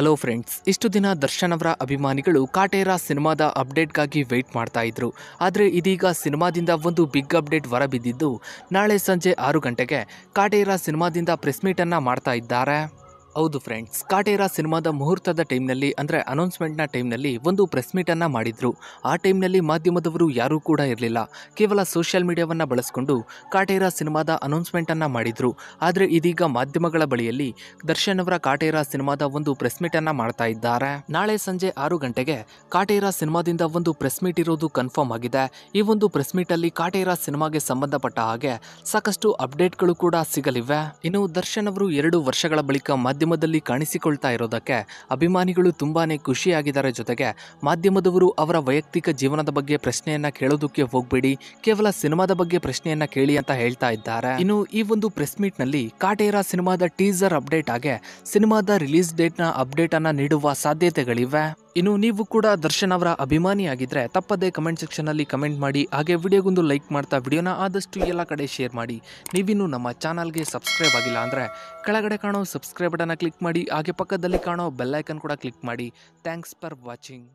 hello friends ಇಷ್ಟು ದಿನ ದರ್ಶನ್ ಅವರ ಅಭಿಮಾನಿಗಳು ಕಾಟೇರ ಸಿನಿಮಾದ ಅಪ್ಡೇಟ್ಗಾಗಿ ವೆಯ್ಟ್ ಮಾಡ್ತಾ ಇದ್ರು ಆದರೆ ಇದೀಗ ಸಿನಿಮಾದಿಂದ ಒಂದು ಬಿಗ್ ಅಪ್ಡೇಟ್ ಹೊರಬಿದ್ದಿದ್ದು ನಾಳೆ ಸಂಜೆ ಆರು ಗಂಟೆಗೆ ಕಾಟೇರ ಸಿನಿಮಾದಿಂದ ಪ್ರೆಸ್ ಮೀಟನ್ನು ಮಾಡ್ತಾ ಇದ್ದಾರೆ ಹೌದು ಫ್ರೆಂಡ್ಸ್ ಕಾಟೇರಾ ಸಿನಿಮಾದ ಮುಹೂರ್ತದ ಟೈಮ್ನಲ್ಲಿ ಅಂದರೆ ಅನೌನ್ಸ್ಮೆಂಟ್ನ ಟೈಮ್ನಲ್ಲಿ ಒಂದು ಪ್ರೆಸ್ ಮೀಟನ್ನು ಮಾಡಿದರು ಆ ಟೈಮ್ನಲ್ಲಿ ಮಾಧ್ಯಮದವರು ಯಾರೂ ಕೂಡ ಇರಲಿಲ್ಲ ಕೇವಲ ಸೋಷಿಯಲ್ ಮೀಡಿಯಾವನ್ನು ಬಳಸಿಕೊಂಡು ಕಾಟೇರಾ ಸಿನಿಮಾದ ಅನೌನ್ಸ್ಮೆಂಟನ್ನು ಮಾಡಿದರು ಆದರೆ ಇದೀಗ ಮಾಧ್ಯಮಗಳ ಬಳಿಯಲ್ಲಿ ದರ್ಶನ್ ಅವರ ಕಾಟೇರಾ ಸಿನಿಮಾದ ಒಂದು ಪ್ರೆಸ್ ಮೀಟನ್ನು ಮಾಡ್ತಾ ಇದ್ದಾರೆ ನಾಳೆ ಸಂಜೆ ಆರು ಗಂಟೆಗೆ ಕಾಟೇರಾ ಸಿನಿಮಾದಿಂದ ಒಂದು ಪ್ರೆಸ್ ಮೀಟ್ ಇರೋದು ಕನ್ಫರ್ಮ್ ಆಗಿದೆ ಈ ಒಂದು ಪ್ರೆಸ್ ಅಲ್ಲಿ ಕಾಟೇರಾ ಸಿನಿಮಾಗೆ ಸಂಬಂಧಪಟ್ಟ ಹಾಗೆ ಸಾಕಷ್ಟು ಅಪ್ಡೇಟ್ಗಳು ಕೂಡ ಸಿಗಲಿವೆ ಇನ್ನು ದರ್ಶನ್ ಅವರು ಎರಡು ವರ್ಷಗಳ ಬಳಿಕ ಮಾಧ್ಯಮದಲ್ಲಿ ಕಾಣಿಸಿಕೊಳ್ತಾ ಇರೋದಕ್ಕೆ ಅಭಿಮಾನಿಗಳು ತುಂಬಾ ಖುಷಿಯಾಗಿದ್ದಾರೆ ಜೊತೆಗೆ ಮಾಧ್ಯಮದವರು ಅವರ ವೈಯಕ್ತಿಕ ಜೀವನದ ಬಗ್ಗೆ ಪ್ರಶ್ನೆಯನ್ನ ಕೇಳೋದಕ್ಕೆ ಹೋಗಬೇಡಿ ಕೇವಲ ಸಿನಿಮಾದ ಬಗ್ಗೆ ಪ್ರಶ್ನೆಯನ್ನ ಕೇಳಿ ಅಂತ ಹೇಳ್ತಾ ಇದ್ದಾರೆ ಇನ್ನು ಈ ಒಂದು ಪ್ರೆಸ್ ಮೀಟ್ನಲ್ಲಿ ಕಾಟೇರ ಸಿನಿಮಾದ ಟೀಸರ್ ಅಪ್ಡೇಟ್ ಆಗಿ ಸಿನಿಮಾದ ರಿಲೀಸ್ ಡೇಟ್ನ ಅನ್ನ ನೀಡುವ ಸಾಧ್ಯತೆಗಳಿವೆ ಇನ್ನು ನೀವು ಕೂಡ ದರ್ಶನ್ ಅವರ ಅಭಿಮಾನಿಯಾಗಿದ್ದರೆ ತಪ್ಪದೇ ಕಮೆಂಟ್ ಸೆಕ್ಷನಲ್ಲಿ ಕಮೆಂಟ್ ಮಾಡಿ ಹಾಗೆ ವಿಡಿಯೋಗೊಂದು ಲೈಕ್ ಮಾಡ್ತಾ ವಿಡಿಯೋನ ಆದಷ್ಟು ಎಲ್ಲ ಕಡೆ ಶೇರ್ ಮಾಡಿ ನೀವಿನ್ನು ನಮ್ಮ ಚಾನಲ್ಗೆ ಸಬ್ಸ್ಕ್ರೈಬ್ ಆಗಿಲ್ಲ ಅಂದರೆ ಕೆಳಗಡೆ ಕಾಣೋ ಸಬ್ಸ್ಕ್ರೈಬ್ ಬಟನ್ನ ಕ್ಲಿಕ್ ಮಾಡಿ ಹಾಗೆ ಪಕ್ಕದಲ್ಲಿ ಕಾಣೋ ಬೆಲ್ಲೈಕನ್ ಕೂಡ ಕ್ಲಿಕ್ ಮಾಡಿ ಥ್ಯಾಂಕ್ಸ್ ಫಾರ್ ವಾಚಿಂಗ್